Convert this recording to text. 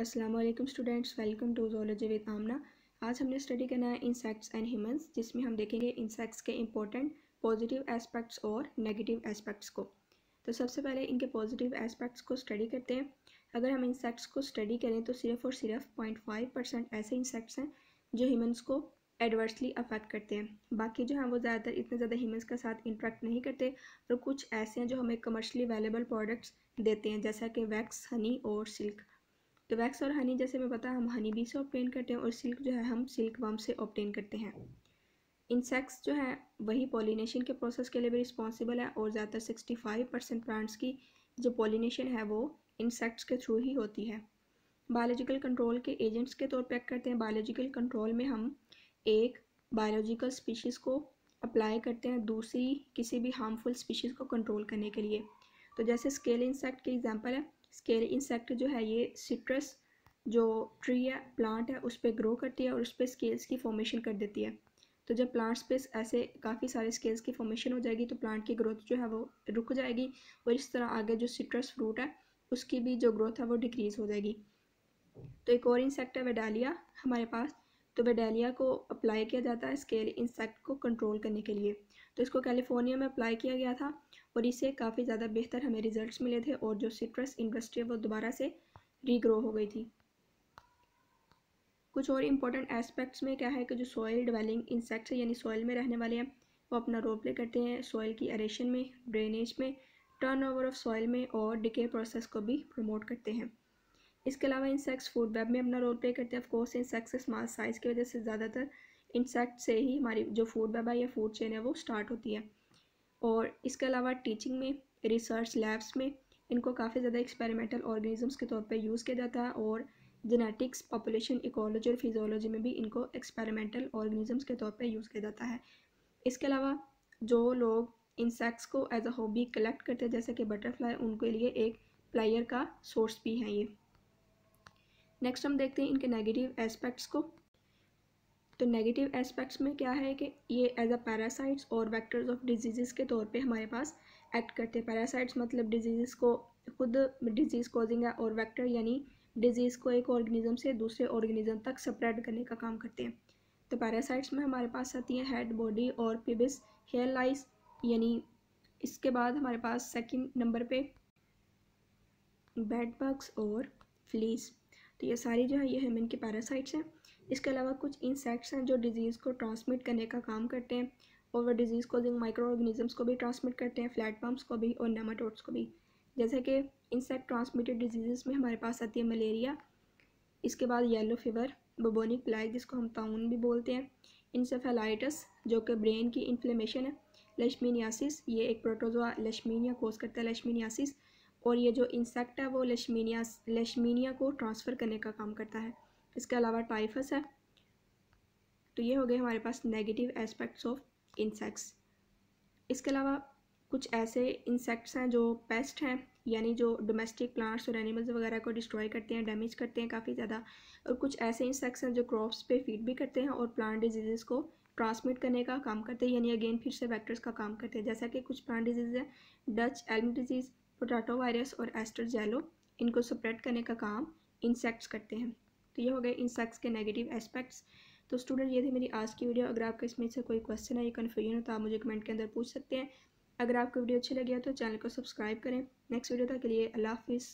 अस्सलाम वालेकुम students welcome to zoology with Amna आज हमने स्टडी करना है इंसेक्ट्स एंड ह्यूमंस जिसमें हम देखेंगे इंसेक्ट्स के इंपॉर्टेंट पॉजिटिव एस्पेक्ट्स और नेगेटिव एस्पेक्ट्स को तो सबसे पहले इनके पॉजिटिव एस्पेक्ट्स को स्टडी करते हैं अगर हम इंसेक्ट्स को स्टडी करें तो सिर्फ और सिर्फ पॉइंट फाइव परसेंट ऐसे इंसेक्ट्स हैं जो ह्यूमंस को एडवर्सली अफेक्ट करते हैं बाकी जो हैं वो ज़्यादातर इतने ज़्यादा ह्यूमंस के साथ इंटरेक्ट नहीं करते और कुछ ऐसे हैं जो हमें कमर्शली अवेलेबल प्रोडक्ट्स देते हैं जैसा कि वैक्स हनी और सिल्क तो वैक्स और हनी जैसे मैं बताया हम हनी बी से ऑप्टेन करते हैं और सिल्क जो है हम सिल्क वम से ऑप्टेन करते हैं इंसेक्ट्स जो है वही पॉलिनेशन के प्रोसेस के लिए भी रिस्पॉन्सिबल है और ज़्यादातर सिक्सटी फाइव परसेंट प्लांट्स की जो पॉलिनेशन है वो इंसेक्ट्स के थ्रू ही होती है बायोलॉजिकल कंट्रोल के एजेंट्स के तौर पर एक्ट करते हैं बायोलॉजिकल कंट्रोल में हम एक बायोलॉजिकल स्पीशीज़ को अप्लाई करते हैं दूसरी किसी भी हार्मफुल स्पीशीज़ को कंट्रोल करने के लिए तो जैसे स्केल इंसेक्ट की एग्जाम्पल है स्केल इंसेक्ट जो है ये सिट्रस जो ट्री है प्लांट है उस पर ग्रो करती है और उस पर स्केल्स की फॉर्मेशन कर देती है तो जब प्लांट्स पे ऐसे काफ़ी सारे स्केल्स की फॉर्मेशन हो जाएगी तो प्लांट की ग्रोथ जो है वो रुक जाएगी और इस तरह आगे जो सिट्रस फ्रूट है उसकी भी जो ग्रोथ है वो डिक्रीज़ हो जाएगी तो एक और इंसेक्ट है वेडालिया हमारे पास तो बेडेलिया को अप्लाई किया जाता है स्केल इंसेक्ट को कंट्रोल करने के लिए तो इसको कैलिफोर्निया में अप्लाई किया गया था और इससे काफ़ी ज़्यादा बेहतर हमें रिजल्ट्स मिले थे और जो सिट्रस इंडस्ट्री वो दोबारा से रीग्रो हो गई थी कुछ और इम्पोर्टेंट एस्पेक्ट्स में क्या है कि जो सॉयल डिवेलिंग इंसेक्ट्स यानी सॉयल में रहने वाले हैं वो अपना रोल प्ले करते हैं सॉयल की अरेशन में ड्रेनेज में टर्नओवर ऑफ सॉयल में और डिके प्रोसेस को भी प्रमोट करते हैं इसके अलावा इंसेक्ट्स फूड वेब में अपना रोल प्ले करते हैं ऑफकोर्स इंसेक्ट्स स्मॉल साइज़ की वजह से ज़्यादातर इंसेक्ट से ही हमारी जो फूड वेब है या फूड चेन है वो स्टार्ट होती है और इसके अलावा टीचिंग में रिसर्च लैब्स में इनको काफ़ी ज़्यादा एक्सपेरिमेंटल ऑर्गेनिजम्स के तौर पर यूज़ किया जाता है और जेनेटिक्स पॉपुलेशन इकोलॉजी और फिजोलॉजी में भी इनको एक्सपेरिमेंटल ऑर्गेनिजम्स के तौर पर यूज़ किया जाता है इसके अलावा जो लोग इंसेक्ट्स को एज अ हॉबी कलेक्ट करते हैं जैसे कि बटरफ्लाई उनके लिए एक प्लायर का सोर्स भी है ये नेक्स्ट हम देखते हैं इनके नेगेटिव एस्पेक्ट्स को तो नेगेटिव एस्पेक्ट्स में क्या है कि ये एज अ पैरासाइट्स और वेक्टर्स ऑफ डिजीज़ के तौर पे हमारे पास एक्ट करते हैं पैरासाइट्स मतलब डिजीज़ को खुद डिजीज़ कॉजिंग है और वेक्टर यानी डिजीज़ को एक ऑर्गेनिज्म से दूसरे ऑर्गेनिज्म तक स्प्रेड करने का काम करते हैं तो पैरासाइट्स में हमारे पास आती हैं हेड बॉडी और पिबिस हेयर लाइस यानी इसके बाद हमारे पास सेकेंड नंबर पर बेड बग्स और फ्लीस तो ये सारी जो है ये ह्यूमन की पैरासाइट्स हैं इसके अलावा कुछ इंसेक्ट्स हैं जो डिज़ीज़ को ट्रांसमिट करने का काम करते हैं और वह डिज़ीज़ कोजिंग माइक्रो ऑर्गेनिजम्स को भी ट्रांसमिट करते हैं फ्लैट पम्प्स को भी और नेमाटोड्स को भी जैसे कि इंसेक्ट ट्रांसमिटेड डिजीज़ में हमारे पास आती है मलेरिया इसके बाद येलो फीवर बबोनिक प्लाग जिसको हम ताउन भी बोलते हैं इंसेफेलाइटस जो कि ब्रेन की इन्फ्लेमेशन है लशमीनियासिस ये एक प्रोटोजोआ लशमीनिया कोस करता है लशमीनियासिस और ये जो इंसेक्ट है वो लशमीनिया लशमीनिया को ट्रांसफ़र करने का काम करता है इसके अलावा टाइफस है तो ये हो गए हमारे पास नेगेटिव एस्पेक्ट्स ऑफ इंसेक्ट्स इसके अलावा कुछ ऐसे इंसेक्ट्स हैं जो पेस्ट हैं यानी जो डोमेस्टिक प्लांट्स और एनिमल्स वगैरह को डिस्ट्रॉय करते हैं डैमेज करते हैं काफ़ी ज़्यादा और कुछ ऐसे इंसेक्ट्स हैं जो क्रॉप्स पे फीड भी करते हैं और प्लांट डिजीज़ को ट्रांसमिट करने का काम करते हैं यानी अगेन फिर से वैक्टर्स का काम करते हैं जैसा कि कुछ प्लांट डिजीज़ है Dutch elm disease potato virus और एस्टर इनको स्प्रेड करने का काम इंसेक्ट्स करते हैं तो ये हो गए इंसेक्ट्स के नेगेटिव एस्पेक्ट्स तो स्टूडेंट ये थी मेरी आज की वीडियो अगर आपका इसमें से कोई क्वेश्चन है या कन्फ्यूजन हो तो आप मुझे कमेंट के अंदर पूछ सकते हैं अगर आपको वीडियो अच्छी लगी हो तो चैनल को सब्सक्राइब करें नेक्स्ट वीडियो तक के लिए अल्लाह हाफिज़